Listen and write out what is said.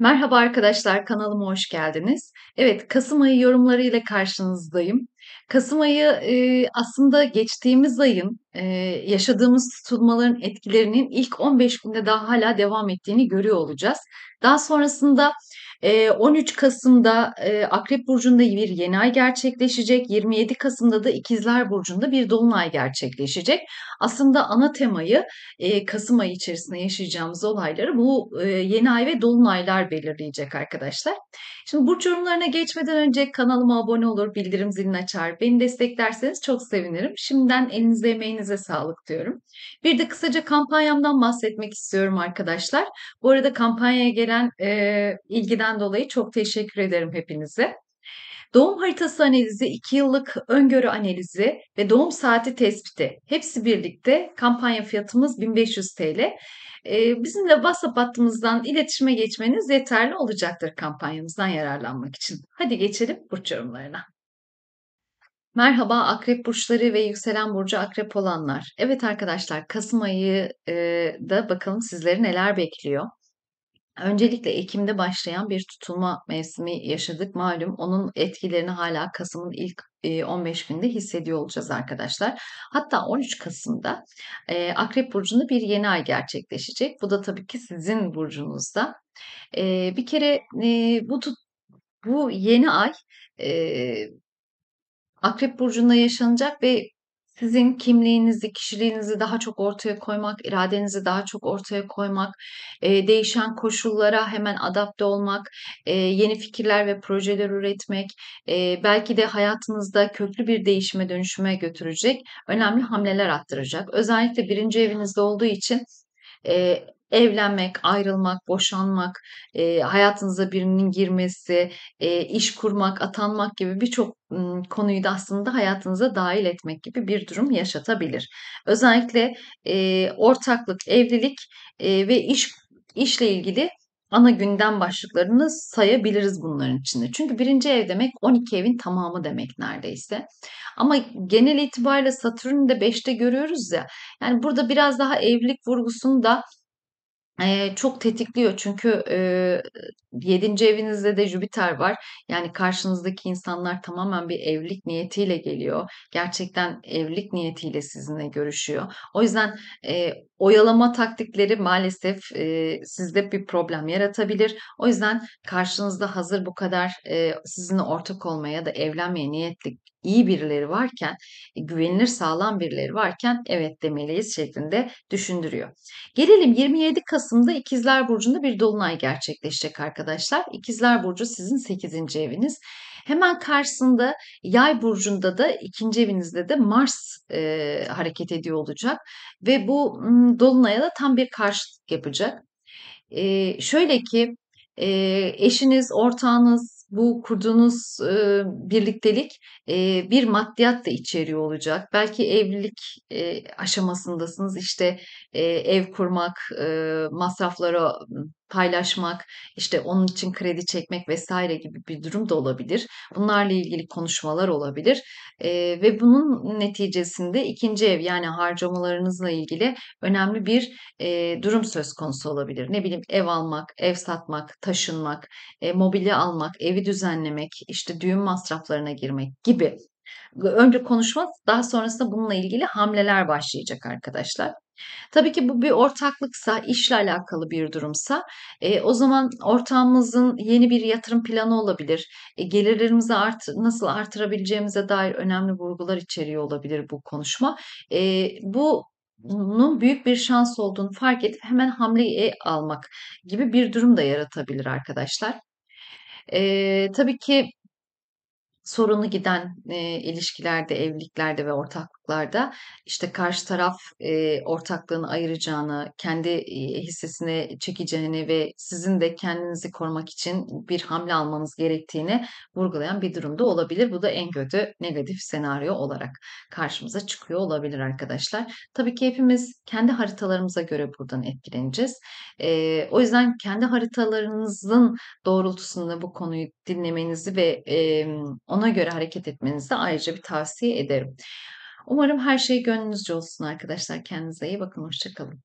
Merhaba arkadaşlar, kanalıma hoş geldiniz. Evet, Kasım ayı yorumları ile karşınızdayım. Kasım ayı e, aslında geçtiğimiz ayın e, yaşadığımız tutulmaların etkilerinin ilk 15 günde daha hala devam ettiğini görüyor olacağız. Daha sonrasında 13 Kasım'da Akrep Burcu'nda bir yeni ay gerçekleşecek. 27 Kasım'da da İkizler Burcu'nda bir dolunay gerçekleşecek. Aslında ana temayı Kasım ayı içerisinde yaşayacağımız olayları bu yeni ay ve dolunaylar belirleyecek arkadaşlar. Şimdi burç yorumlarına geçmeden önce kanalıma abone olur, bildirim zilini açar, beni desteklerseniz çok sevinirim. Şimdiden elinize emeğinize sağlık diyorum. Bir de kısaca kampanyamdan bahsetmek istiyorum arkadaşlar. Bu arada kampanyaya gelen e, ilgiden Bilgiden dolayı çok teşekkür ederim hepinize. Doğum haritası analizi, 2 yıllık öngörü analizi ve doğum saati tespiti hepsi birlikte kampanya fiyatımız 1500 TL. Ee, bizimle WhatsApp hattımızdan iletişime geçmeniz yeterli olacaktır kampanyamızdan yararlanmak için. Hadi geçelim burç yorumlarına. Merhaba akrep burçları ve yükselen burcu akrep olanlar. Evet arkadaşlar Kasım ayı e, da bakalım sizleri neler bekliyor. Öncelikle Ekim'de başlayan bir tutulma mevsimi yaşadık malum. Onun etkilerini hala Kasım'ın ilk 15 e, günde hissediyor olacağız arkadaşlar. Hatta 13 Kasım'da e, Akrep Burcu'nda bir yeni ay gerçekleşecek. Bu da tabii ki sizin burcunuzda. E, bir kere bu bu yeni ay Akrep Burcu'nda yaşanacak ve sizin kimliğinizi, kişiliğinizi daha çok ortaya koymak, iradenizi daha çok ortaya koymak, e, değişen koşullara hemen adapte olmak, e, yeni fikirler ve projeler üretmek, e, belki de hayatınızda köklü bir değişime dönüşüme götürecek önemli hamleler attıracak. Özellikle birinci evinizde olduğu için e, evlenmek, ayrılmak, boşanmak, e, hayatınıza birinin girmesi, e, iş kurmak, atanmak gibi birçok konuyu da aslında hayatınıza dahil etmek gibi bir durum yaşatabilir. Özellikle e, ortaklık, evlilik e, ve iş işle ilgili ana gündem başlıklarını sayabiliriz bunların içinde. Çünkü birinci ev demek 12 evin tamamı demek neredeyse. Ama genel itibariyle Satürn'ü de 5'te görüyoruz ya. Yani burada biraz daha evlilik vurgusunu da Eee, çok tetikliyor çünkü, eee, 7. evinizde de Jüpiter var. Yani karşınızdaki insanlar tamamen bir evlilik niyetiyle geliyor. Gerçekten evlilik niyetiyle sizinle görüşüyor. O yüzden, eee, oyalama taktikleri maalesef, eee, sizde bir problem yaratabilir. O yüzden karşınızda hazır bu kadar, eee, sizinle ortak olmaya ya da evlenmeye niyetli iyi birileri varken, e, güvenilir sağlam birileri varken "Evet demeliyiz." şeklinde düşündürüyor. Gelelim 27 Kasım Kasım'da İkizler Burcu'nda bir dolunay gerçekleşecek arkadaşlar. İkizler Burcu sizin 8. eviniz. Hemen karşısında Yay Burcu'nda da ikinci evinizde de Mars e, hareket ediyor olacak. Ve bu m, dolunaya da tam bir karşılık yapacak. E, şöyle ki e, eşiniz, ortağınız, bu kurduğunuz e, birliktelik e, bir maddiyat da içeriyor olacak. Belki evlilik e, aşamasındasınız işte e, ev kurmak, e, masraflara paylaşmak, işte onun için kredi çekmek vesaire gibi bir durum da olabilir. Bunlarla ilgili konuşmalar olabilir e, ve bunun neticesinde ikinci ev yani harcamalarınızla ilgili önemli bir e, durum söz konusu olabilir. Ne bileyim ev almak, ev satmak, taşınmak, e, mobilya almak, evi düzenlemek, işte düğün masraflarına girmek gibi Önce konuşma daha sonrasında bununla ilgili hamleler başlayacak arkadaşlar. Tabii ki bu bir ortaklıksa, işle alakalı bir durumsa e, o zaman ortağımızın yeni bir yatırım planı olabilir. E, gelirlerimizi art, nasıl artırabileceğimize dair önemli vurgular içeriyor olabilir bu konuşma. E, bu bunun büyük bir şans olduğunu fark edip hemen hamleye almak gibi bir durum da yaratabilir arkadaşlar. E, tabii ki sorunu giden e, ilişkilerde, evliliklerde ve ortak ortaklıklarda işte karşı taraf e, ortaklığını ayıracağını, kendi e, hissesine çekeceğini ve sizin de kendinizi korumak için bir hamle almanız gerektiğini vurgulayan bir durumda olabilir. Bu da en kötü negatif senaryo olarak karşımıza çıkıyor olabilir arkadaşlar. Tabii ki hepimiz kendi haritalarımıza göre buradan etkileneceğiz. E, o yüzden kendi haritalarınızın doğrultusunda bu konuyu dinlemenizi ve e, ona göre hareket etmenizi de ayrıca bir tavsiye ederim. Umarım her şey gönlünüzce olsun arkadaşlar. Kendinize iyi bakın. Hoşçakalın.